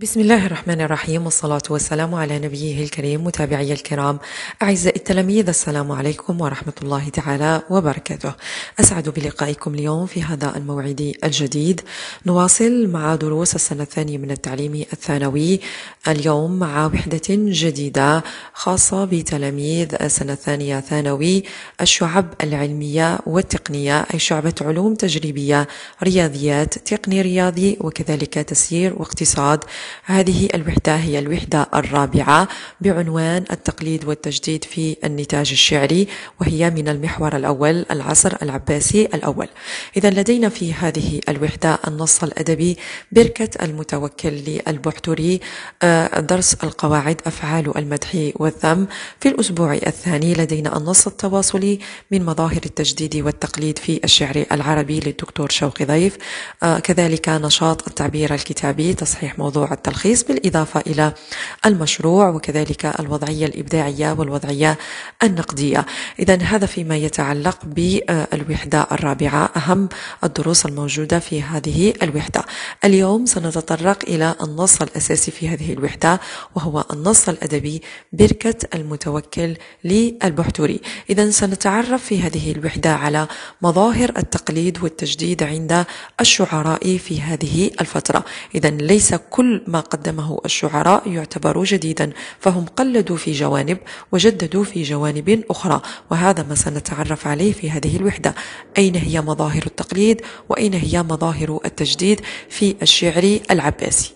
بسم الله الرحمن الرحيم والصلاة والسلام على نبيه الكريم متابعي الكرام أعزائي التلاميذ السلام عليكم ورحمة الله تعالى وبركاته أسعد بلقائكم اليوم في هذا الموعد الجديد نواصل مع دروس السنة الثانية من التعليم الثانوي اليوم مع وحدة جديدة خاصة بتلاميذ السنة الثانية ثانوي الشعب العلمية والتقنية أي شعبة علوم تجريبية رياضيات تقني رياضي وكذلك تسيير واقتصاد هذه الوحدة هي الوحدة الرابعة بعنوان التقليد والتجديد في النتاج الشعري وهي من المحور الأول العصر العباسي الأول إذا لدينا في هذه الوحدة النص الأدبي بركة المتوكل للبحتري آه، درس القواعد أفعال المدح والذم في الأسبوع الثاني لدينا النص التواصلي من مظاهر التجديد والتقليد في الشعر العربي للدكتور شوقي ضيف آه، كذلك نشاط التعبير الكتابي تصحيح موضوع التلخيص بالإضافة إلى المشروع وكذلك الوضعية الإبداعية والوضعية النقدية إذا هذا فيما يتعلق بالوحدة الرابعة أهم الدروس الموجودة في هذه الوحدة اليوم سنتطرق إلى النص الأساسي في هذه الوحدة وهو النص الأدبي بركة المتوكل للبحتوري إذا سنتعرف في هذه الوحدة على مظاهر التقليد والتجديد عند الشعراء في هذه الفترة إذا ليس كل ما قدمه الشعراء يعتبر جديدا فهم قلدوا في جوانب وجددوا في جوانب أخرى وهذا ما سنتعرف عليه في هذه الوحدة أين هي مظاهر التقليد وأين هي مظاهر التجديد في الشعر العباسي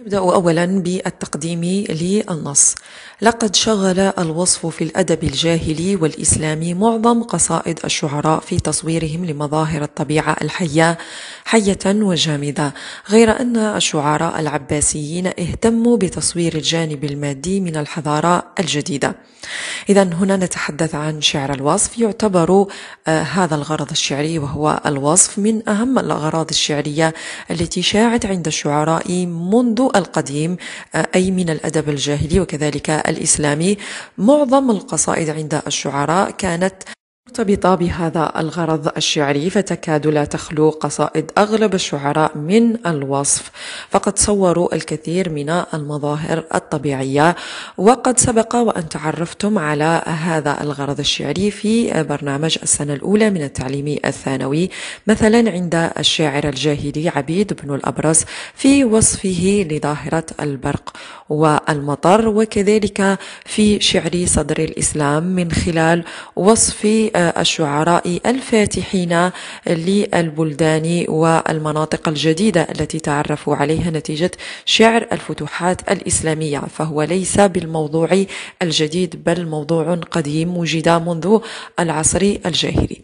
نبدأ أولا بالتقديم للنص لقد شغل الوصف في الأدب الجاهلي والإسلامي معظم قصائد الشعراء في تصويرهم لمظاهر الطبيعة الحية حية وجامدة غير أن الشعراء العباسيين اهتموا بتصوير الجانب المادي من الحضارة الجديدة إذا هنا نتحدث عن شعر الوصف يعتبر آه، هذا الغرض الشعري وهو الوصف من أهم الأغراض الشعرية التي شاعت عند الشعراء منذ القديم آه، أي من الأدب الجاهلي وكذلك الإسلامي معظم القصائد عند الشعراء كانت مرتبطة بهذا الغرض الشعري فتكاد لا تخلو قصائد أغلب الشعراء من الوصف فقد صوروا الكثير من المظاهر الطبيعية وقد سبق وأن تعرفتم على هذا الغرض الشعري في برنامج السنة الأولى من التعليم الثانوي مثلا عند الشاعر الجاهلي عبيد بن الأبرص في وصفه لظاهرة البرق والمطر وكذلك في شعر صدر الإسلام من خلال وصف الشعراء الفاتحين للبلدان والمناطق الجديدة التي تعرفوا عليها نتيجة شعر الفتوحات الإسلامية فهو ليس بالموضوع الجديد بل موضوع قديم وجد منذ العصر الجاهلي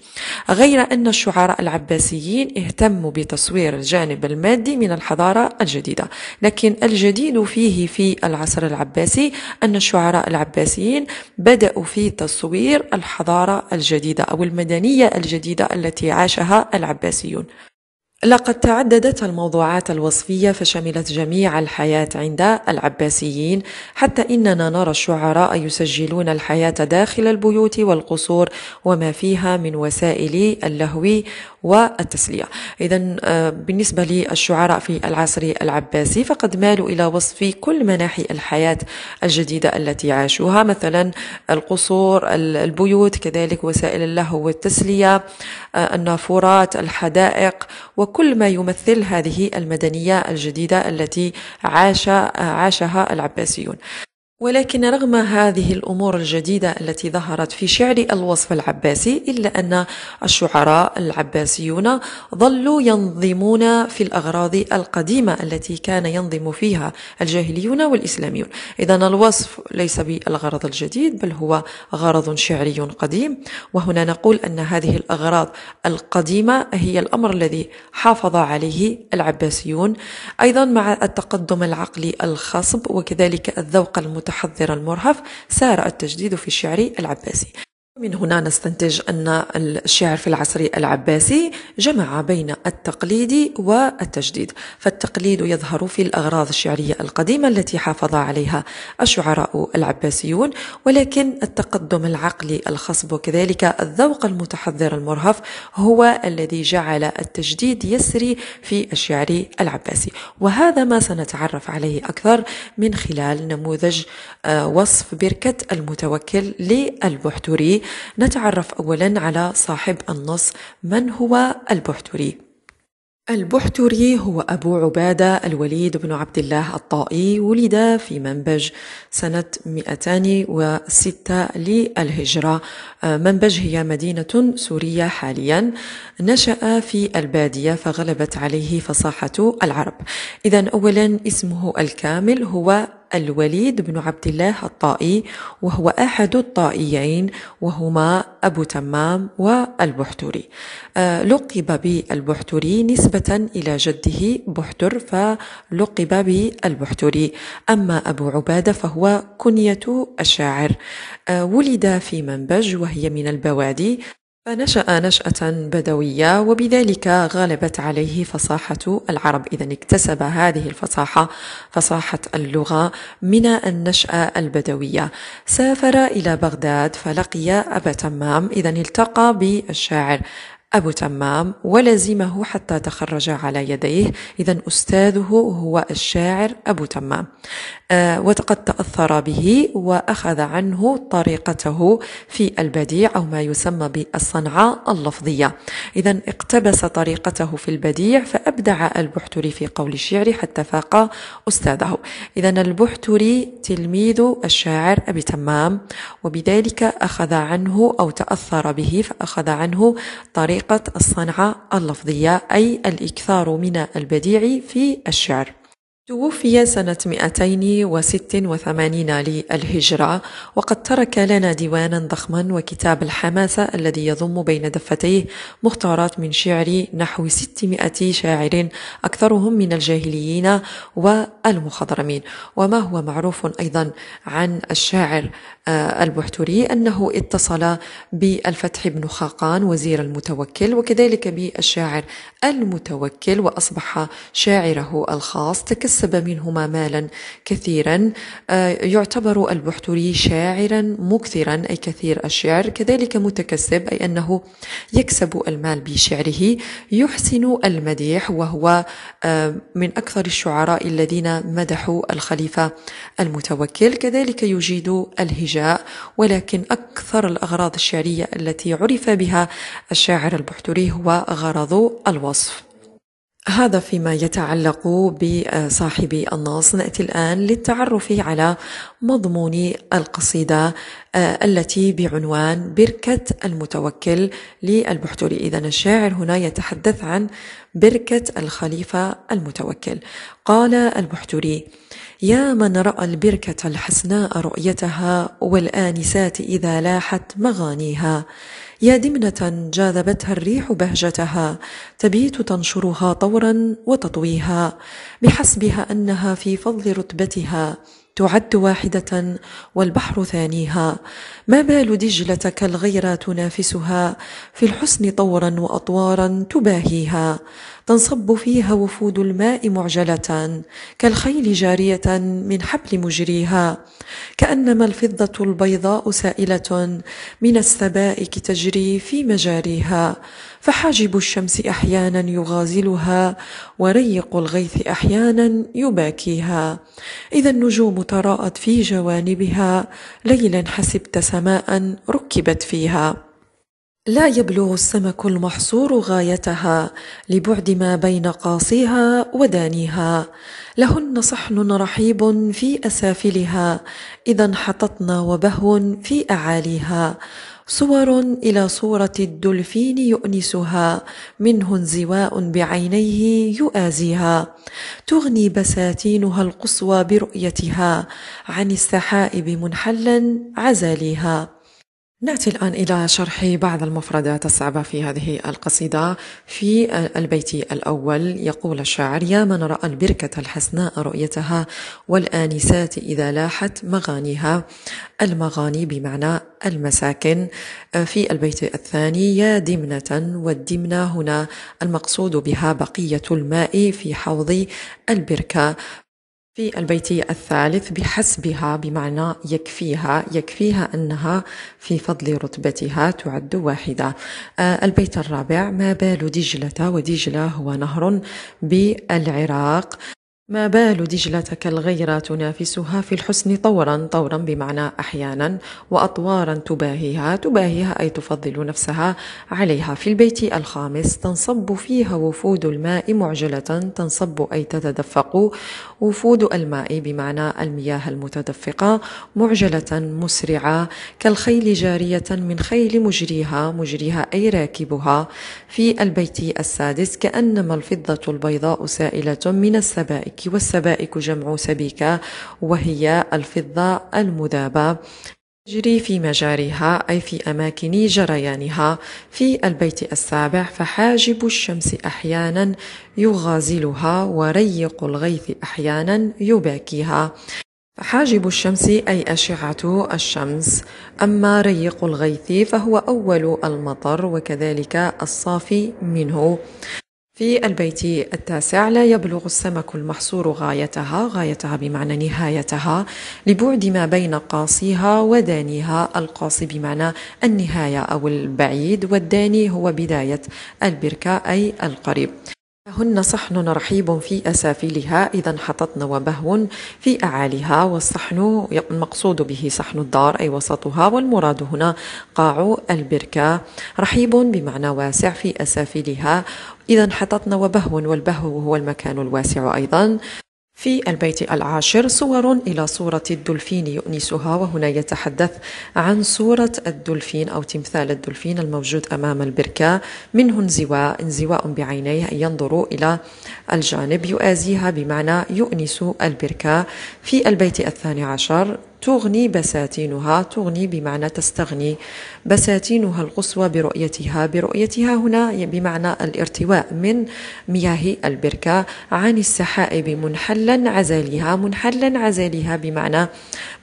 غير أن الشعراء العباسيين اهتموا بتصوير الجانب المادي من الحضارة الجديدة لكن الجديد فيه في العصر العباسي أن الشعراء العباسيين بدأوا في تصوير الحضارة الجديدة الجديدة أو المدنية الجديدة التي عاشها العباسيون لقد تعددت الموضوعات الوصفية فشملت جميع الحياة عند العباسيين حتى إننا نرى الشعراء يسجلون الحياة داخل البيوت والقصور وما فيها من وسائل اللهو والتسلية إذا آه، بالنسبة للشعراء في العصر العباسي فقد مالوا إلى وصف كل مناحي الحياة الجديدة التي عاشوها مثلا القصور البيوت كذلك وسائل اللهو والتسلية آه، النافورات الحدائق و وكل ما يمثل هذه المدنية الجديدة التي عاش عاشها العباسيون ولكن رغم هذه الأمور الجديدة التي ظهرت في شعر الوصف العباسي إلا أن الشعراء العباسيون ظلوا ينظمون في الأغراض القديمة التي كان ينظم فيها الجاهليون والإسلاميون إذا الوصف ليس بالغرض الجديد بل هو غرض شعري قديم وهنا نقول أن هذه الأغراض القديمة هي الأمر الذي حافظ عليه العباسيون أيضا مع التقدم العقلي الخصب وكذلك الذوق المت تحضر المرهف سار التجديد في شعر العباسي من هنا نستنتج أن الشعر في العصر العباسي جمع بين التقليد والتجديد فالتقليد يظهر في الأغراض الشعرية القديمة التي حافظ عليها الشعراء العباسيون ولكن التقدم العقلي الخصب وكذلك الذوق المتحضر المرهف هو الذي جعل التجديد يسري في الشعر العباسي وهذا ما سنتعرف عليه أكثر من خلال نموذج آه، وصف بركة المتوكل للبحتوري نتعرف أولا على صاحب النص من هو البحتري البحتري هو أبو عبادة الوليد بن عبد الله الطائي ولد في منبج سنة 206 للهجرة آه، منبج هي مدينة سورية حاليا نشأ في البادية فغلبت عليه فصاحة العرب إذا أولا اسمه الكامل هو الوليد بن عبد الله الطائي وهو أحد الطائيين وهما أبو تمام والبحتري آه، لقب بالبحتري نسبة إلى جده بحتر فلقب بالبحتري أما أبو عبادة فهو كنية الشاعر آه، ولد في منبج وهي من البوادي فنشأ نشأة بدوية وبذلك غلبت عليه فصاحة العرب إذا اكتسب هذه الفصاحة فصاحة اللغة من النشأة البدوية سافر إلى بغداد فلقي أبا تمام إذا التقى بالشاعر أبو تمام ولزمه حتى تخرج على يديه إذا أستاذه هو الشاعر أبو تمام آه، وقد تأثر به وأخذ عنه طريقته في البديع أو ما يسمى بالصنعة اللفظية إذا اقتبس طريقته في البديع فأبدع البحتري في قول الشعر حتى فاق أستاذه إذا البحتري تلميذ الشاعر أبي تمام وبذلك أخذ عنه أو تأثر به فأخذ عنه طريقة طريقة الصنعة اللفظية أي الإكثار من البديع في الشعر توفي سنة 286 للهجرة وقد ترك لنا ديوانا ضخما وكتاب الحماسة الذي يضم بين دفتيه مختارات من شعر نحو 600 شاعر أكثرهم من الجاهليين والمخضرمين وما هو معروف أيضا عن الشاعر آه، البحتري أنه اتصل بالفتح بن خاقان وزير المتوكل وكذلك بالشاعر المتوكل وأصبح شاعره الخاص تكسر كسب منهما مالا كثيرا آه، يعتبر البحتري شاعرا مكثرا أي كثير الشعر كذلك متكسب أي أنه يكسب المال بشعره يحسن المديح وهو آه، من أكثر الشعراء الذين مدحوا الخليفة المتوكل كذلك يجيد الهجاء ولكن أكثر الأغراض الشعرية التي عرف بها الشاعر البحتري هو غرض الوصف هذا فيما يتعلق بصاحب النص ناتي الان للتعرف على مضمون القصيده آه، التي بعنوان بركه المتوكل للبحتري اذا الشاعر هنا يتحدث عن بركه الخليفه المتوكل قال البحتري يا من راى البركه الحسناء رؤيتها والانسات اذا لاحت مغانيها يا دمنة جاذبتها الريح بهجتها تبيت تنشرها طورا وتطويها بحسبها أنها في فضل رتبتها تعد واحدة والبحر ثانيها ما بال دجلة كالغيرة تنافسها في الحسن طورا وأطوارا تباهيها تنصب فيها وفود الماء معجلة كالخيل جارية من حبل مجريها كأنما الفضة البيضاء سائلة من السبائك تجري تجري في مجاريها فحاجب الشمس احيانا يغازلها وريق الغيث احيانا يباكيها اذا النجوم تراءت في جوانبها ليلا حسبت سماء ركبت فيها لا يبلغ السمك المحصور غايتها لبعد ما بين قاصيها ودانيها لهن صحن رحيب في اسافلها اذا انحططن وبهو في اعاليها صور إلى صورة الدلفين يؤنسها منه انزواء بعينيه يؤازيها تغني بساتينها القصوى برؤيتها عن السحائب منحلا عزاليها ناتي الآن إلى شرح بعض المفردات الصعبة في هذه القصيدة في البيت الأول يقول الشاعر يا من رأى البركة الحسناء رؤيتها والآنسات إذا لاحت مغانيها المغاني بمعنى المساكن في البيت الثاني يا دمنة والدمنة هنا المقصود بها بقية الماء في حوض البركة في البيتية الثالث بحسبها بمعنى يكفيها يكفيها أنها في فضل رتبتها تعد واحدة آه، البيت الرابع ما بال دجلة ودجلة هو نهر بالعراق ما بال دجلتك الغيرة تنافسها في الحسن طورا طورا بمعنى أحيانا وأطوارا تباهيها تباهيها أي تفضل نفسها عليها في البيت الخامس تنصب فيها وفود الماء معجلة تنصب أي تتدفق وفود الماء بمعنى المياه المتدفقة معجلة مسرعة كالخيل جارية من خيل مجريها مجريها أي راكبها في البيت السادس كأنما الفضة البيضاء سائلة من السبائك السبك والسبائك جمع سبيكة وهي الفضة المذابة تجري في مجاريها أي في أماكن جريانها في البيت السابع فحاجب الشمس أحيانا يغازلها وريق الغيث أحيانا يباكيها حاجب الشمس أي أشعة الشمس أما ريق الغيث فهو أول المطر وكذلك الصافي منه في البيت التاسع لا يبلغ السمك المحصور غايتها غايتها بمعنى نهايتها لبعد ما بين قاصيها ودانيها القاصي بمعنى النهاية أو البعيد والداني هو بداية البركة أي القريب هن صحن رحيب في أسافلها إذا حطتن وبهو في أعاليها والصحن المقصود به صحن الدار أي وسطها والمراد هنا قاع البركة رحيب بمعنى واسع في أسافلها إذا حطتنا وبهو والبهو هو المكان الواسع أيضا في البيت العاشر صور إلى صورة الدلفين يؤنسها وهنا يتحدث عن صورة الدلفين أو تمثال الدلفين الموجود أمام البركة منه انزواء انزواء بعينيه ينظر إلى الجانب يؤازيها بمعنى يؤنس البركة في البيت الثاني عشر تغني بساتينها تغني بمعنى تستغني بساتينها القصوى برؤيتها برؤيتها هنا بمعنى الارتواء من مياه البركة عن السحائب منحلا عزالها منحلا عزالها بمعنى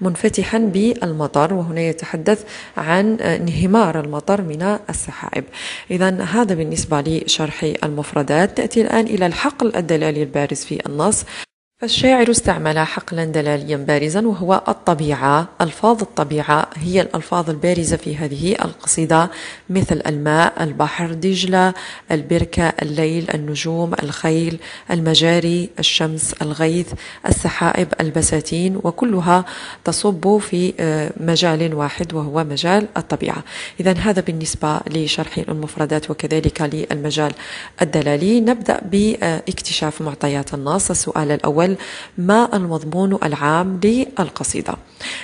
منفتحا بالمطر وهنا يتحدث عن انهمار المطر من السحائب إذا هذا بالنسبة لشرح المفردات نأتي الآن إلى الحقل الدلالي البارز في النص الشاعر استعمل حقلا دلاليا بارزا وهو الطبيعة ألفاظ الطبيعة هي الألفاظ البارزة في هذه القصيدة مثل الماء البحر دجلة البركة الليل النجوم الخيل المجاري الشمس الغيث السحائب البساتين وكلها تصب في آه، مجال واحد وهو مجال الطبيعة إذا هذا بالنسبة لشرح المفردات وكذلك للمجال الدلالي نبدأ باكتشاف معطيات النص السؤال الأول ما المضمون العام للقصيدة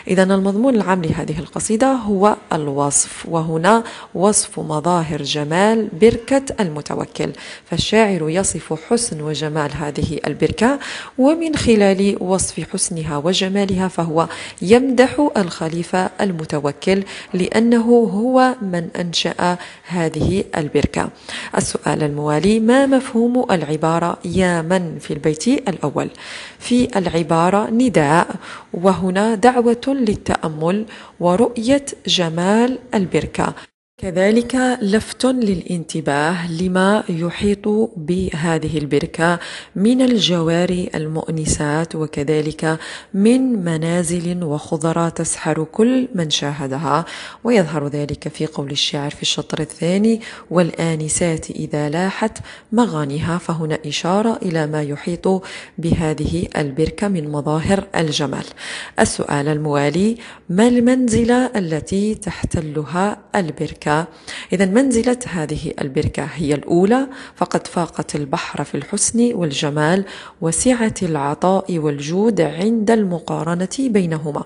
إذا المضمون العام لهذه القصيدة هو الوصف وهنا وصف مظاهر جمال بركة المتوكل فالشاعر يصف حسن وجمال هذه البركة ومن خلال وصف حسنها وجمالها فهو يمدح الخليفة المتوكل لأنه هو من أنشأ هذه البركة السؤال الموالي ما مفهوم العبارة يا من في البيت الأول في العبارة نداء وهنا دعوة للتأمل ورؤية جمال البركة كذلك لفت للانتباه لما يحيط بهذه البركة من الجواري المؤنسات وكذلك من منازل وخضرة تسحر كل من شاهدها ويظهر ذلك في قول الشاعر في الشطر الثاني والآنسات إذا لاحت مغانيها فهنا إشارة إلى ما يحيط بهذه البركة من مظاهر الجمال السؤال الموالي ما المنزلة التي تحتلها البركة إذا منزلة هذه البركة هي الأولى فقد فاقت البحر في الحسن والجمال وسعة العطاء والجود عند المقارنة بينهما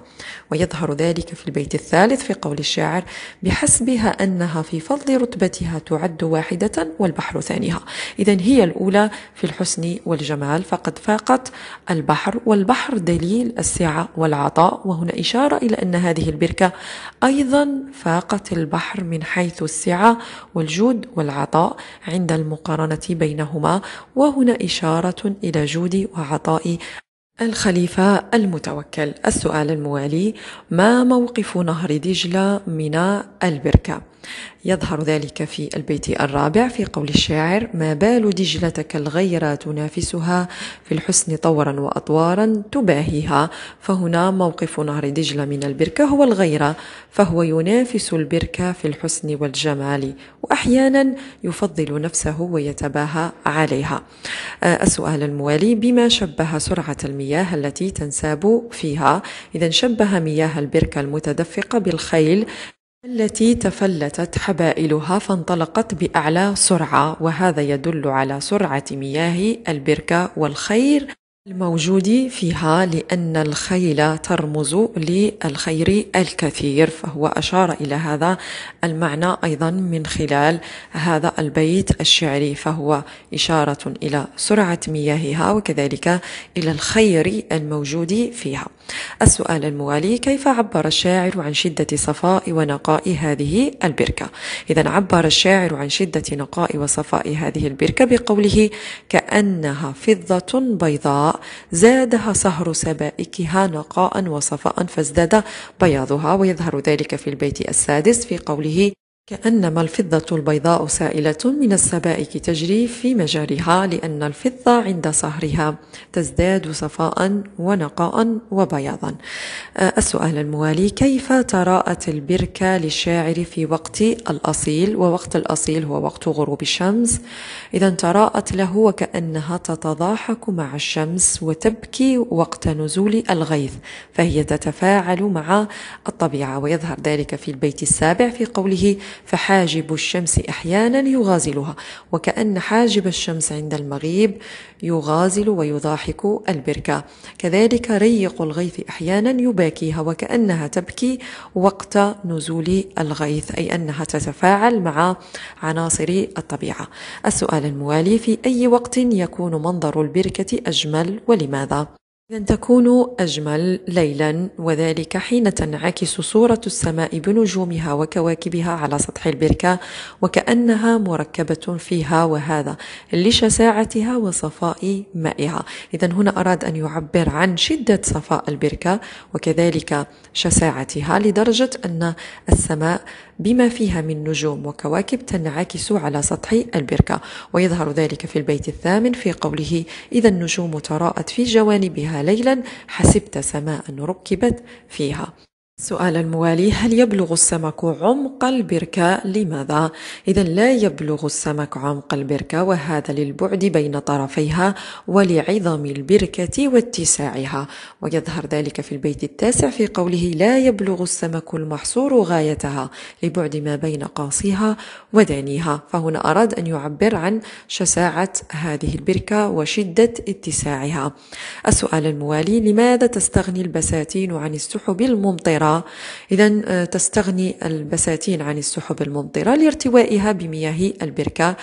ويظهر ذلك في البيت الثالث في قول الشاعر بحسبها أنها في فضل رتبتها تعد واحدة والبحر ثانيها إذا هي الأولى في الحسن والجمال فقد فاقت البحر والبحر دليل السعة والعطاء وهنا إشارة إلى أن هذه البركة أيضا فاقت البحر من حيث السعة والجود والعطاء عند المقارنة بينهما وهنا إشارة إلى جود وعطاء الخليفة المتوكل السؤال الموالي ما موقف نهر دجلة من البركة يظهر ذلك في البيت الرابع في قول الشاعر ما بال دجلتك الغيرة تنافسها في الحسن طورا وأطوارا تباهيها فهنا موقف نهر دجلة من البركة هو الغيرة فهو ينافس البركة في الحسن والجمال وأحيانا يفضل نفسه ويتباهى عليها آه، السؤال الموالي بما شبه سرعة المياه التي تنساب فيها إذا شبه مياه البركة المتدفقة بالخيل التي تفلتت حبائلها فانطلقت بأعلى سرعة وهذا يدل على سرعة مياه البركة والخير الموجود فيها لأن الخيل ترمز للخير الكثير فهو أشار إلى هذا المعنى أيضا من خلال هذا البيت الشعري فهو إشارة إلى سرعة مياهها وكذلك إلى الخير الموجود فيها السؤال الموالي كيف عبر الشاعر عن شدة صفاء ونقاء هذه البركة إذا عبر الشاعر عن شدة نقاء وصفاء هذه البركة بقوله كأنها فضة بيضاء زادها سهر سبائكها نقاء وصفاء فازداد بياضها ويظهر ذلك في البيت السادس في قوله كأنما الفضة البيضاء سائلة من السبائك تجري في مجاريها لأن الفضة عند صهرها تزداد صفاء ونقاء وبياضا آه، السؤال الموالي كيف تراءت البركة للشاعر في وقت الأصيل ووقت الأصيل هو وقت غروب الشمس إذا تراءت له وكأنها تتضاحك مع الشمس وتبكي وقت نزول الغيث فهي تتفاعل مع الطبيعة ويظهر ذلك في البيت السابع في قوله فحاجب الشمس أحيانا يغازلها وكأن حاجب الشمس عند المغيب يغازل ويضاحك البركة كذلك ريق الغيث أحيانا يباكيها وكأنها تبكي وقت نزول الغيث أي أنها تتفاعل مع عناصر الطبيعة السؤال الموالي في أي وقت يكون منظر البركة أجمل ولماذا؟ إذا تكون أجمل ليلا وذلك حين تنعكس صورة السماء بنجومها وكواكبها على سطح البركة وكأنها مركبة فيها وهذا لشساعتها وصفاء مائها إذا هنا أراد أن يعبر عن شدة صفاء البركة وكذلك شساعتها لدرجة أن السماء بما فيها من نجوم وكواكب تنعكس على سطح البركة ويظهر ذلك في البيت الثامن في قوله إذا النجوم تراءت في جوانبها ليلا حسبت سماء ركبت فيها السؤال الموالي هل يبلغ السمك عمق البركة لماذا؟ إذا لا يبلغ السمك عمق البركة وهذا للبعد بين طرفيها ولعظم البركة واتساعها ويظهر ذلك في البيت التاسع في قوله لا يبلغ السمك المحصور غايتها لبعد ما بين قاصها ودانيها فهنا أراد أن يعبر عن شساعة هذه البركة وشدة اتساعها السؤال الموالي لماذا تستغني البساتين عن السحب الممطرة الصحراء إذا آه، تستغني البساتين عن السحب الممطرة لارتوائها بمياه البركة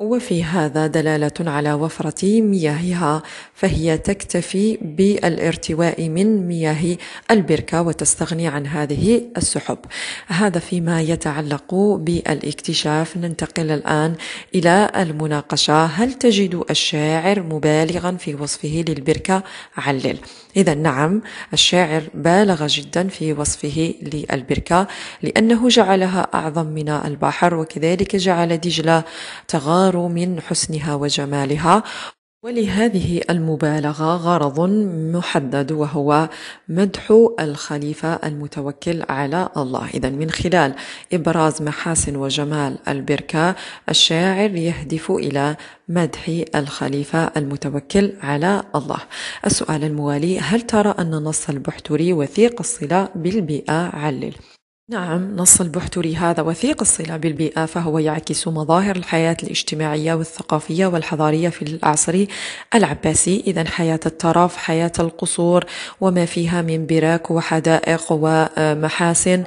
وفي هذا دلالة على وفرة مياهها فهي تكتفي بالارتواء من مياه البركة وتستغني عن هذه السحب هذا فيما يتعلق بالاكتشاف ننتقل الآن إلى المناقشة هل تجد الشاعر مبالغا في وصفه للبركة علل إذا نعم الشاعر بالغ جدا في وصفه للبركة لأنه جعلها أعظم من البحر وكذلك جعل دجلة تغار من حسنها وجمالها ولهذه المبالغة غرض محدد وهو مدح الخليفة المتوكل على الله إذا من خلال إبراز محاسن وجمال البركة الشاعر يهدف إلى مدح الخليفة المتوكل على الله السؤال الموالي هل ترى أن نص البحتري وثيق الصلة بالبيئة علل نعم نص البحتري هذا وثيق الصلة بالبيئة فهو يعكس مظاهر الحياة الاجتماعية والثقافية والحضارية في العصر العباسي إذا حياة الترف حياة القصور وما فيها من براك وحدائق ومحاسن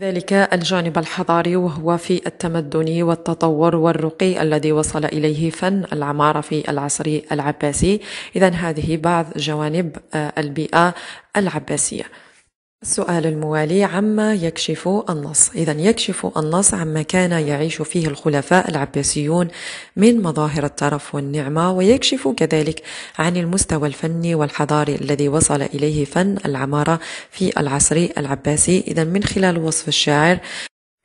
ذلك الجانب الحضاري وهو في التمدن والتطور والرقي الذي وصل إليه فن العمارة في العصر العباسي إذا هذه بعض جوانب البيئة العباسية السؤال الموالي عما يكشف النص اذا يكشف النص عما كان يعيش فيه الخلفاء العباسيون من مظاهر الترف والنعمه ويكشف كذلك عن المستوى الفني والحضاري الذي وصل اليه فن العماره في العصر العباسي اذا من خلال وصف الشاعر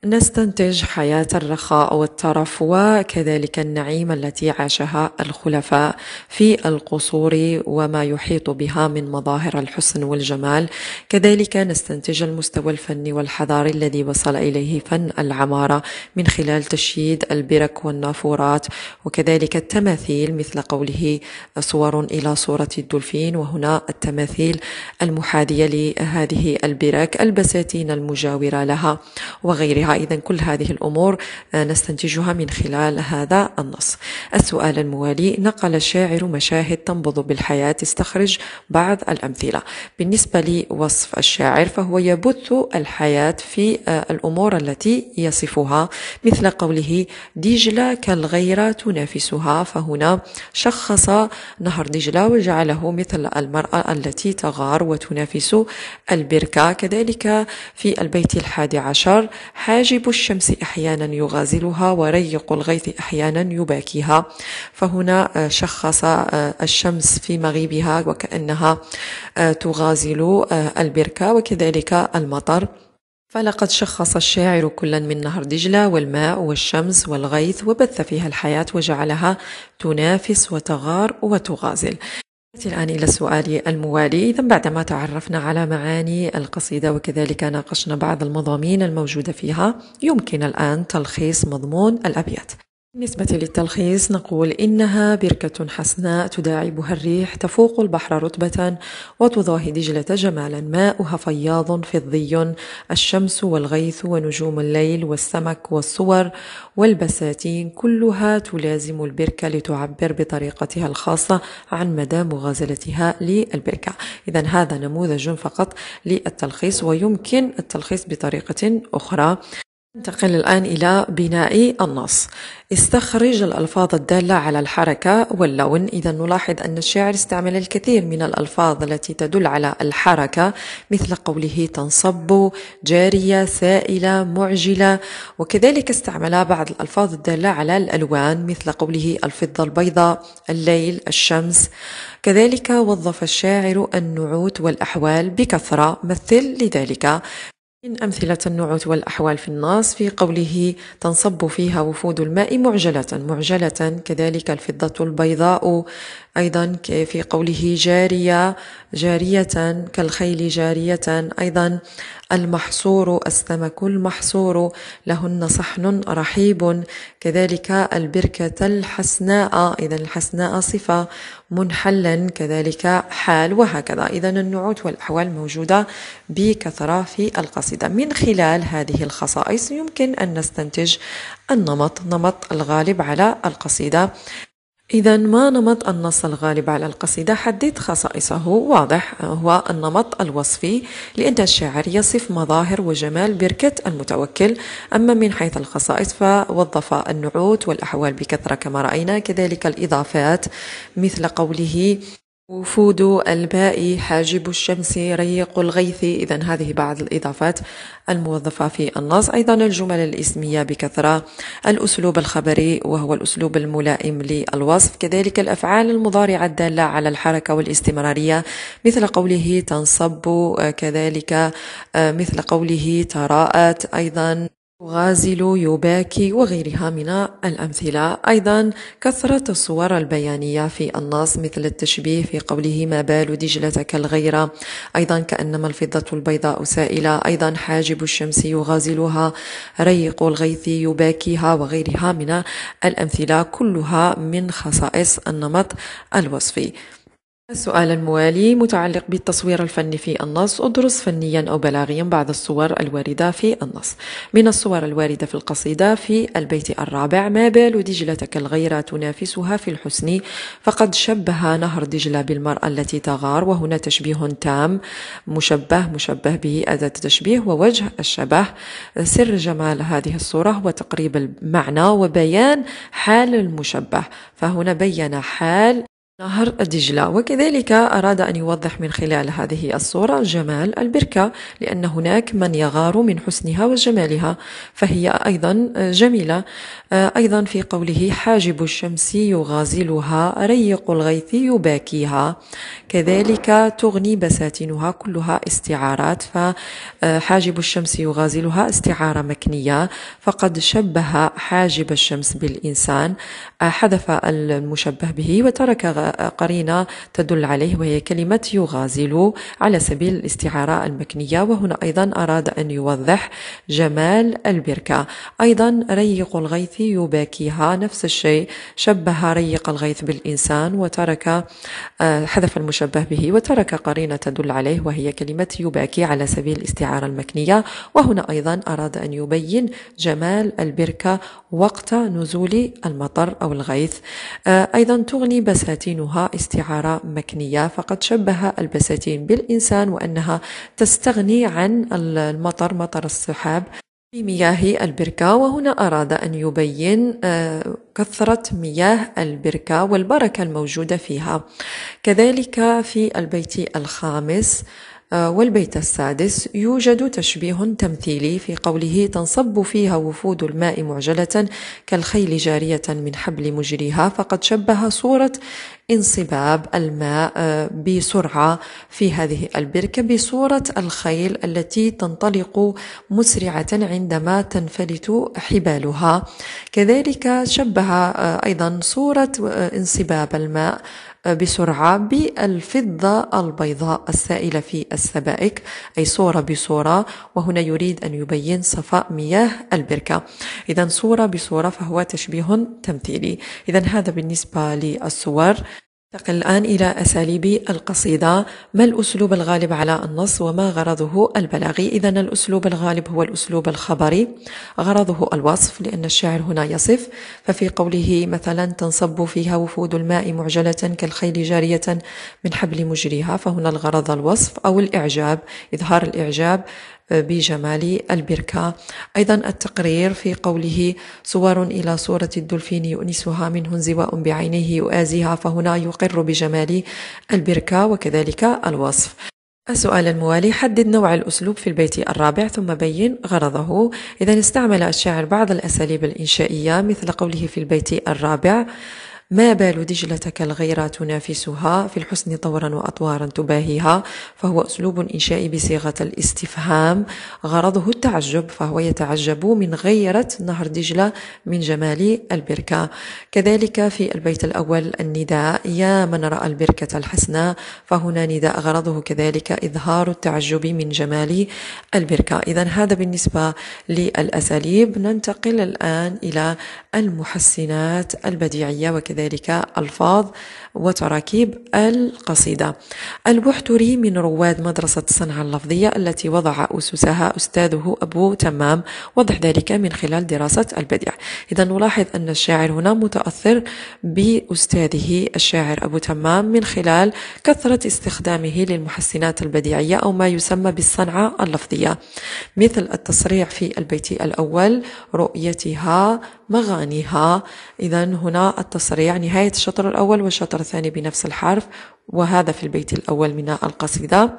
نستنتج حياة الرخاء والترف وكذلك النعيم التي عاشها الخلفاء في القصور وما يحيط بها من مظاهر الحسن والجمال، كذلك نستنتج المستوى الفني والحضاري الذي وصل إليه فن العمارة من خلال تشييد البرك والنافورات، وكذلك التماثيل مثل قوله صور إلى صورة الدولفين، وهنا التماثيل المحاذية لهذه البرك، البساتين المجاورة لها وغيرها. إذا كل هذه الأمور آه، نستنتجها من خلال هذا النص السؤال الموالي نقل الشاعر مشاهد تنبض بالحياة استخرج بعض الأمثلة بالنسبة لوصف الشاعر فهو يبث الحياة في آه، الأمور التي يصفها مثل قوله دجلة كالغيرة تنافسها فهنا شخص نهر دجلة وجعله مثل المرأة التي تغار وتنافس البركة كذلك في البيت الحادي عشر حاجب الشمس أحيانا يغازلها وريق الغيث أحيانا يباكيها فهنا آه، شخص آه، الشمس في مغيبها وكأنها آه، تغازل البركة وكذلك المطر فلقد شخص الشاعر كلا من نهر دجلة والماء والشمس والغيث وبث فيها الحياة وجعلها تنافس وتغار وتغازل الآن إلى السؤال الموالي إذا بعدما تعرفنا على معاني القصيدة وكذلك ناقشنا بعض المضامين الموجودة فيها يمكن الآن تلخيص مضمون الأبيات بالنسبة للتلخيص نقول إنها بركة حسناء تداعبها الريح تفوق البحر رتبة وتضاهي دجلة جمالا ماؤها فياض فضي الشمس والغيث ونجوم الليل والسمك والصور والبساتين كلها تلازم البركة لتعبر بطريقتها الخاصة عن مدى مغازلتها للبركة إذا هذا نموذج فقط للتلخيص ويمكن التلخيص بطريقة أخرى ننتقل الآن إلى بناء النص استخرج الألفاظ الدالة على الحركة واللون إذا نلاحظ أن الشاعر استعمل الكثير من الألفاظ التي تدل على الحركة مثل قوله تنصب جارية سائلة معجلة وكذلك استعمل بعض الألفاظ الدالة على الألوان مثل قوله الفضة البيضاء الليل الشمس كذلك وظف الشاعر النعوت والأحوال بكثرة مثل لذلك من أمثلة النعوت والأحوال في النص في قوله تنصب فيها وفود الماء معجلة معجلة كذلك الفضة البيضاء أيضا في قوله جارية جارية كالخيل جارية أيضا المحصور السمك المحصور لهن صحن رحيب كذلك البركة الحسناء إذا الحسناء صفة منحلا كذلك حال وهكذا إذا النعوت والأحوال موجودة بكثرة في القصيدة من خلال هذه الخصائص يمكن أن نستنتج النمط نمط الغالب على القصيدة إذا ما نمط النص الغالب على القصيدة حدد خصائصه واضح هو النمط الوصفي لأن الشاعر يصف مظاهر وجمال بركة المتوكل أما من حيث الخصائص فوظف النعوت والأحوال بكثرة كما رأينا كذلك الإضافات مثل قوله وفود الباء حاجب الشمس ريق الغيث إذا هذه بعض الإضافات الموظفة في النص أيضا الجمل الإسمية بكثرة الأسلوب الخبري وهو الأسلوب الملائم للوصف كذلك الأفعال المضارعة الدالة على الحركة والاستمرارية مثل قوله تنصب آه، كذلك آه، مثل قوله تراءت أيضا يغازل يباكي وغيرها من الأمثلة أيضا كثرة الصور البيانية في النص مثل التشبيه في قوله ما بال دجلة كالغيرة أيضا كأنما الفضة البيضاء سائلة أيضا حاجب الشمس يغازلها ريق الغيث يباكيها وغيرها من الأمثلة كلها من خصائص النمط الوصفي السؤال الموالي متعلق بالتصوير الفني في النص ادرس فنيا أو بلاغيا بعض الصور الواردة في النص من الصور الواردة في القصيدة في البيت الرابع ما بال دجلتك الغيرة تنافسها في الحسن فقد شبه نهر دجلة بالمرأة التي تغار وهنا تشبيه تام مشبه مشبه به أداة تشبيه ووجه الشبه سر جمال هذه الصورة هو تقريب المعنى وبيان حال المشبه فهنا بين حال نهر دجلة وكذلك أراد أن يوضح من خلال هذه الصورة جمال البركة لأن هناك من يغار من حسنها وجمالها فهي أيضا جميلة آه، أيضا في قوله حاجب الشمس يغازلها ريق الغيث يباكيها كذلك تغني بساتينها كلها استعارات فحاجب آه، الشمس يغازلها استعارة مكنية فقد شبه حاجب الشمس بالإنسان آه، حذف المشبه به وترك قرينة تدل عليه وهي كلمة يغازل على سبيل الاستعارة المكنية وهنا أيضا أراد أن يوضح جمال البركة أيضا ريق الغيث يباكيها نفس الشيء شبه ريق الغيث بالإنسان وترك آه، حذف المشبه به وترك قرينة تدل عليه وهي كلمة يباكي على سبيل الاستعارة المكنية وهنا أيضا أراد أن يبين جمال البركة وقت نزول المطر أو الغيث آه، أيضا تغني بساتين يمكنها استعارة مكنية فقد شبه البساتين بالإنسان وأنها تستغني عن المطر مطر السحاب في مياه البركة وهنا أراد أن يبين آه، كثرة مياه البركة والبركة الموجودة فيها كذلك في البيت الخامس آه، والبيت السادس يوجد تشبيه تمثيلي في قوله تنصب فيها وفود الماء معجلة كالخيل جارية من حبل مجريها فقد شبه صورة انصباب الماء آه، بسرعة في هذه البركة بصورة الخيل التي تنطلق مسرعة عندما تنفلت حبالها كذلك شبه آه، أيضا صورة انصباب الماء بسرعة بالفضة البيضاء السائلة في السبائك أي صورة بصورة وهنا يريد أن يبين صفاء مياه البركة إذا صورة بصورة فهو تشبيه تمثيلي إذا هذا بالنسبة للصور ننتقل الآن إلى أساليب القصيدة ما الأسلوب الغالب على النص وما غرضه البلاغي إذا الأسلوب الغالب هو الأسلوب الخبري غرضه الوصف لأن الشاعر هنا يصف ففي قوله مثلا تنصب فيها وفود الماء معجلة كالخيل جارية من حبل مجريها فهنا الغرض الوصف أو الإعجاب إظهار الإعجاب بجمال البركة أيضا التقرير في قوله صور إلى صورة الدلفين يؤنسها منه انزواء بعينيه يؤازيها فهنا يقر بجمال البركة وكذلك الوصف السؤال الموالي حدد نوع الأسلوب في البيت الرابع ثم بين غرضه إذا استعمل الشاعر بعض الأساليب الإنشائية مثل قوله في البيت الرابع ما بال دجلتك الغيرة تنافسها في الحسن طورا وأطوارا تباهيها فهو أسلوب إنشائي بصيغة الاستفهام غرضه التعجب فهو يتعجب من غيرة نهر دجلة من جمال البركة كذلك في البيت الأول النداء يا من رأى البركة الحسنى فهنا نداء غرضه كذلك إظهار التعجب من جمال البركة إذا هذا بالنسبة للأساليب ننتقل الآن إلى المحسنات البديعية وكذلك كذلك ألفاظ وتراكيب القصيدة البحتري من رواد مدرسة الصنعة اللفظية التي وضع أسسها أستاذه أبو تمام وضح ذلك من خلال دراسة البديع إذا نلاحظ أن الشاعر هنا متأثر بأستاذه الشاعر أبو تمام من خلال كثرة استخدامه للمحسنات البديعية أو ما يسمى بالصنعة اللفظية مثل التصريع في البيت الأول رؤيتها مغانيها إذا هنا التصريع نهاية الشطر الأول والشطر الثاني بنفس الحرف وهذا في البيت الأول من القصيدة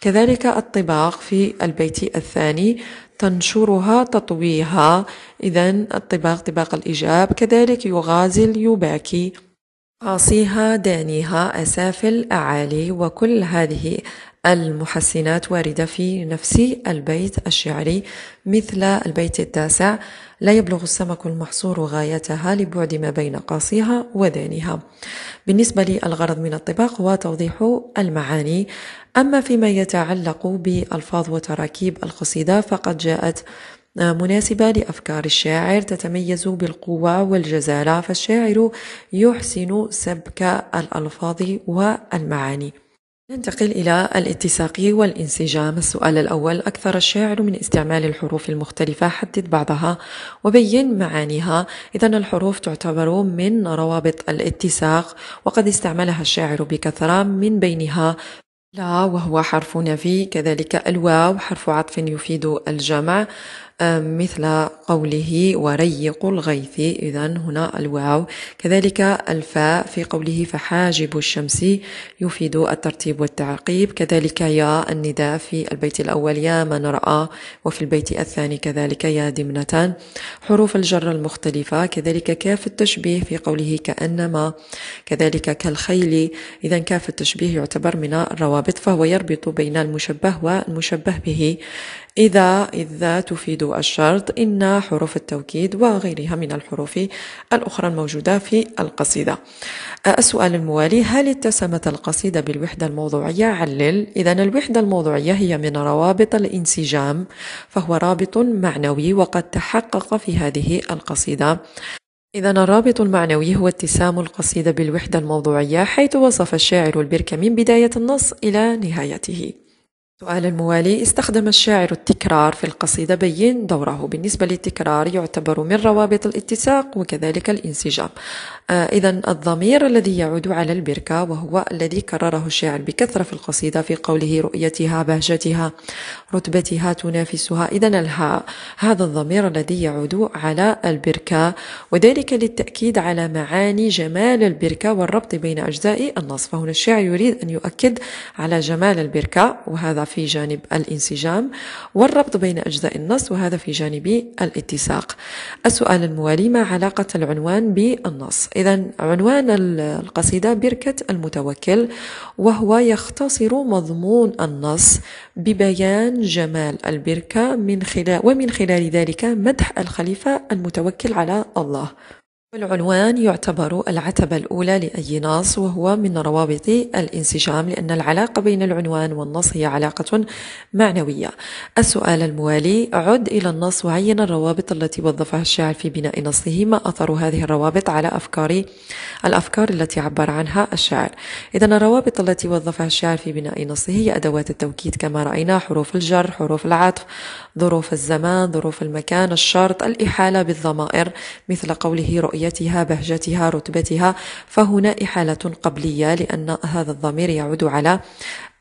كذلك الطباق في البيت الثاني تنشرها تطويها إذا الطباق طباق الإجاب كذلك يغازل يباكي قاصيها دانيها أسافل أعالي وكل هذه المحسنات واردة في نفس البيت الشعري مثل البيت التاسع لا يبلغ السمك المحصور غايتها لبعد ما بين قاصيها ودانها بالنسبة لي الغرض من الطباق هو توضيح المعاني أما فيما يتعلق بألفاظ وتراكيب القصيدة فقد جاءت مناسبة لأفكار الشاعر تتميز بالقوة والجزالة فالشاعر يحسن سبك الألفاظ والمعاني ننتقل إلى الاتساق والانسجام السؤال الأول أكثر الشاعر من استعمال الحروف المختلفة حدد بعضها وبين معانيها إذا الحروف تعتبر من روابط الاتساق وقد استعملها الشاعر بكثرة من بينها لا وهو حرف نفي كذلك الواو حرف عطف يفيد الجمع مثل قوله وريق الغيث إذا هنا الواو كذلك الفاء في قوله فحاجب الشمس يفيد الترتيب والتعقيب كذلك يا النداء في البيت الأول يا من رأى وفي البيت الثاني كذلك يا دمنة حروف الجر المختلفة كذلك كاف التشبيه في قوله كأنما كذلك كالخيل إذا كاف التشبيه يعتبر من الروابط فهو يربط بين المشبه والمشبه به إذا إذا تفيد الشرط إن حروف التوكيد وغيرها من الحروف الأخرى الموجودة في القصيدة السؤال الموالي هل اتسمت القصيدة بالوحدة الموضوعية علل إذا الوحدة الموضوعية هي من روابط الانسجام فهو رابط معنوي وقد تحقق في هذه القصيدة إذا الرابط المعنوي هو اتسام القصيدة بالوحدة الموضوعية حيث وصف الشاعر من بداية النص إلى نهايته السؤال الموالي استخدم الشاعر التكرار في القصيدة بين دوره بالنسبة للتكرار يعتبر من روابط الاتساق وكذلك الانسجام آه، إذا الضمير الذي يعود على البركة وهو الذي كرره الشاعر بكثرة في القصيدة في قوله رؤيتها بهجتها رتبتها تنافسها إذا الهاء هذا الضمير الذي يعود على البركة وذلك للتأكيد على معاني جمال البركة والربط بين أجزاء النص فهنا الشاعر يريد أن يؤكد على جمال البركة وهذا في جانب الانسجام والربط بين أجزاء النص وهذا في جانب الاتساق السؤال الموالي ما علاقة العنوان بالنص إذا عنوان القصيدة بركة المتوكل وهو يختصر مضمون النص ببيان جمال البركة من خلال ومن خلال ذلك مدح الخليفة المتوكل على الله والعنوان يعتبر العتبة الأولى لأي نص وهو من روابط الانسجام لأن العلاقة بين العنوان والنص هي علاقة معنوية السؤال الموالي عد إلى النص وعين الروابط التي وظفها الشاعر في بناء نصه ما أثر هذه الروابط على أفكار الأفكار التي عبر عنها الشاعر إذا الروابط التي وظفها الشاعر في بناء نصه هي أدوات التوكيد كما رأينا حروف الجر حروف العطف ظروف الزمان ظروف المكان الشرط الإحالة بالضمائر مثل قوله رؤيتها بهجتها رتبتها فهنا إحالة قبلية لأن هذا الضمير يعود على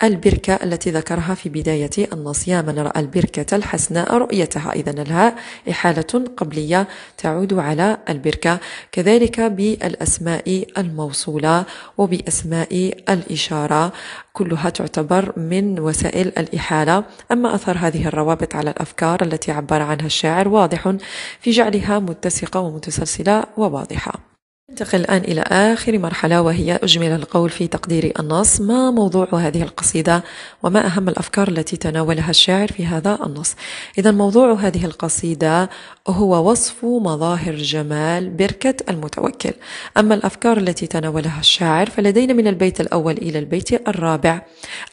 البركة التي ذكرها في بداية النص يا من رأى البركة الحسناء رؤيتها إذا الهاء إحالة قبلية تعود على البركة كذلك بالأسماء الموصولة وبأسماء الإشارة كلها تعتبر من وسائل الإحالة أما أثر هذه الروابط على الأفكار التي عبر عنها الشاعر واضح في جعلها متسقة ومتسلسلة وواضحة ننتقل الآن إلى آخر مرحلة وهي أجمل القول في تقدير النص ما موضوع هذه القصيدة وما أهم الأفكار التي تناولها الشاعر في هذا النص إذا موضوع هذه القصيدة هو وصف مظاهر جمال بركة المتوكل أما الأفكار التي تناولها الشاعر فلدينا من البيت الأول إلى البيت الرابع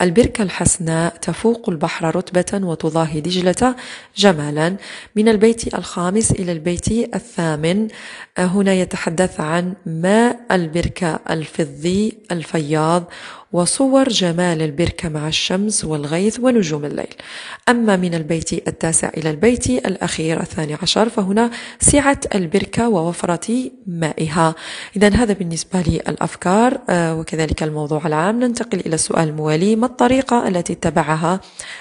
البركة الحسناء تفوق البحر رتبة وتضاهي دجلة جمالا من البيت الخامس إلى البيت الثامن هنا يتحدث عن ماء البركة الفضي الفياض وصور جمال البركة مع الشمس والغيث ونجوم الليل أما من البيت التاسع إلى البيت الأخير الثاني عشر فهنا سعة البركة ووفرة مائها إذا هذا بالنسبة للأفكار آه، وكذلك الموضوع العام ننتقل إلى السؤال الموالي ما الطريقة التي اتبعها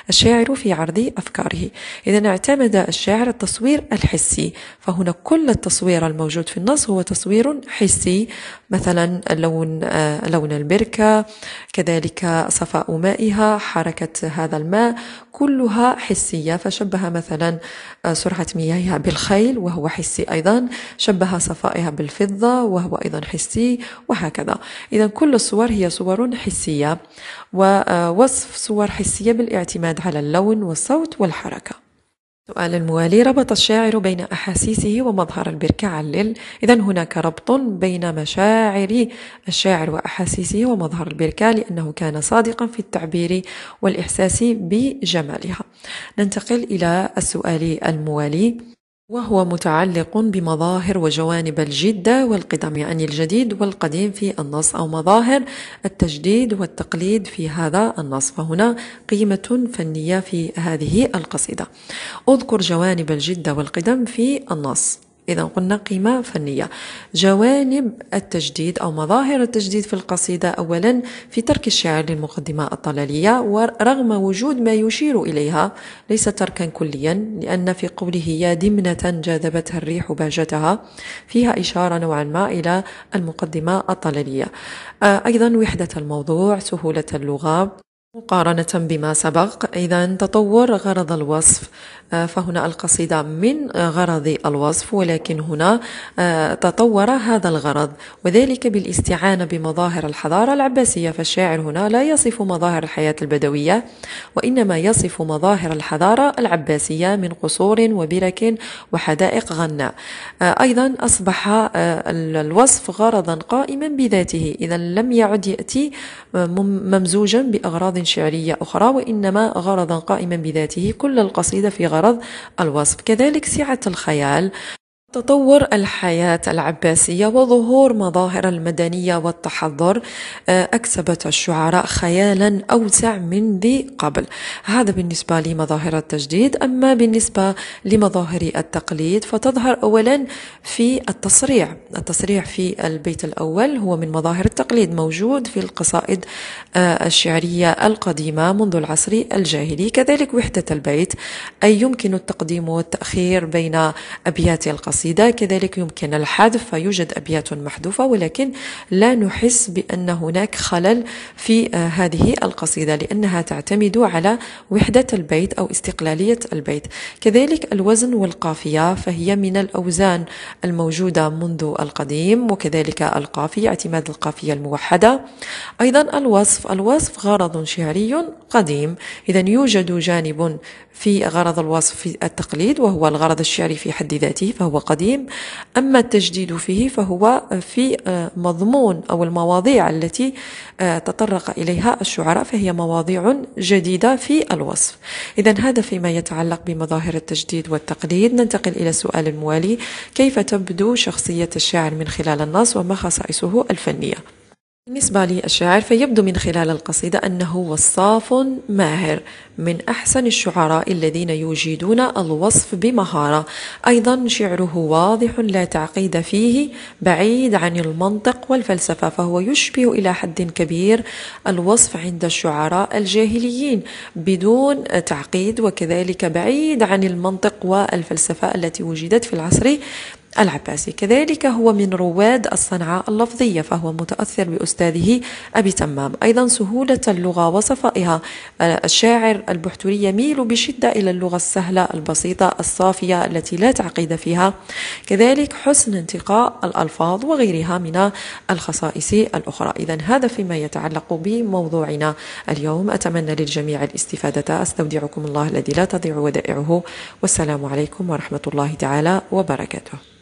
الشاعر في عرض أفكاره إذا اعتمد الشاعر التصوير الحسي فهنا كل التصوير الموجود في النص هو تصوير حسي مثلا لون آه، لون البركة كذلك صفاء مائها حركة هذا الماء كلها حسية فشبه مثلا آه، سرعة مياهها بالخيل وهو حسي أيضا شبه صفائها بالفضة وهو أيضا حسي وهكذا إذا كل الصور هي صور حسية ووصف آه، صور حسية بالاعتماد على اللون والصوت والحركة السؤال الموالي ربط الشاعر بين أحاسيسه ومظهر البركة علل إذا هناك ربط بين مشاعر الشاعر وأحاسيسه ومظهر البركة لأنه كان صادقا في التعبير والإحساس بجمالها ننتقل إلى السؤال الموالي وهو متعلق بمظاهر وجوانب الجدة والقدم يعني الجديد والقديم في النص أو مظاهر التجديد والتقليد في هذا النص فهنا قيمة فنية في هذه القصيدة أذكر جوانب الجدة والقدم في النص إذا قلنا قيمة فنية جوانب التجديد أو مظاهر التجديد في القصيدة أولا في ترك الشعر للمقدمة الطلالية ورغم وجود ما يشير إليها ليس تركا كليا لأن في قوله يا دمنة جذبتها الريح باجتها فيها إشارة نوعا ما إلى المقدمة الطلالية آه، أيضا وحدة الموضوع سهولة اللغة مقارنة بما سبق إذا تطور غرض الوصف آه، فهنا القصيدة من غرض الوصف ولكن هنا آه، تطور هذا الغرض وذلك بالاستعانة بمظاهر الحضارة العباسية فالشاعر هنا لا يصف مظاهر الحياة البدوية وإنما يصف مظاهر الحضارة العباسية من قصور وبرك وحدائق غناء آه، أيضا أصبح الوصف غرضا قائما بذاته إذا لم يعد يأتي ممزوجا بأغراض شعرية أخرى وإنما غرضا قائما بذاته كل القصيدة في غرض الوصف كذلك سعة الخيال تطور الحياة العباسية وظهور مظاهر المدنية والتحضر آه، أكسبت الشعراء خيالا أوسع من ذي قبل هذا بالنسبة لمظاهر التجديد أما بالنسبة لمظاهر التقليد فتظهر أولا في التصريع التصريع في البيت الأول هو من مظاهر التقليد موجود في القصائد آه، الشعرية القديمة منذ العصر الجاهلي كذلك وحدة البيت أي يمكن التقديم والتأخير بين أبيات القصائد القصيدة كذلك يمكن الحذف فيوجد أبيات محذوفة ولكن لا نحس بأن هناك خلل في آه، هذه القصيدة لأنها تعتمد على وحدة البيت أو استقلالية البيت كذلك الوزن والقافية فهي من الأوزان الموجودة منذ القديم وكذلك القافية اعتماد القافية الموحدة أيضا الوصف الوصف غرض شعري قديم إذا يوجد جانب في غرض الوصف في التقليد وهو الغرض الشعري في حد ذاته فهو قديم أما التجديد فيه فهو في آه، مضمون أو المواضيع التي آه، تطرق إليها الشعراء فهي مواضيع جديدة في الوصف إذا هذا فيما يتعلق بمظاهر التجديد والتقليد ننتقل إلى السؤال الموالي كيف تبدو شخصية الشاعر من خلال النص وما خصائصه الفنية بالنسبة للشاعر فيبدو من خلال القصيدة أنه وصاف ماهر من أحسن الشعراء الذين يوجدون الوصف بمهارة أيضا شعره واضح لا تعقيد فيه بعيد عن المنطق والفلسفة فهو يشبه إلى حد كبير الوصف عند الشعراء الجاهليين بدون تعقيد وكذلك بعيد عن المنطق والفلسفة التي وجدت في العصر العباسي كذلك هو من رواد الصنعة اللفظية فهو متأثر بأستاذه أبي تمام أيضا سهولة اللغة وصفائها الشاعر البحتوري يميل بشدة إلى اللغة السهلة البسيطة الصافية التي لا تعقيد فيها كذلك حسن انتقاء الألفاظ وغيرها من الخصائص الأخرى إذا هذا فيما يتعلق بموضوعنا اليوم أتمنى للجميع الاستفادة أستودعكم الله الذي لا تضيع ودائعه والسلام عليكم ورحمة الله تعالى وبركاته